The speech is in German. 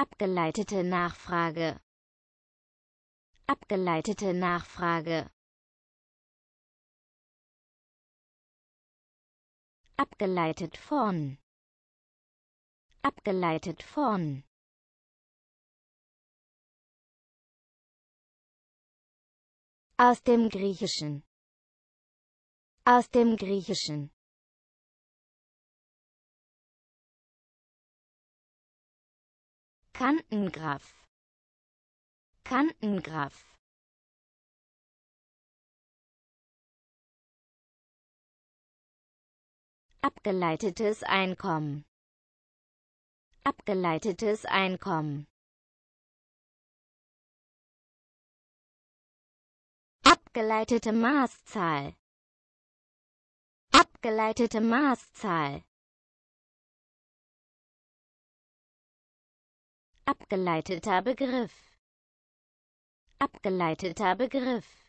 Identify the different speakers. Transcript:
Speaker 1: Abgeleitete Nachfrage. Abgeleitete Nachfrage. Abgeleitet von. Abgeleitet von.
Speaker 2: Aus dem Griechischen. Aus dem Griechischen.
Speaker 1: Kantengraph Kantengraph Abgeleitetes Einkommen Abgeleitetes Einkommen Abgeleitete Maßzahl Abgeleitete Maßzahl abgeleiteter Begriff abgeleiteter Begriff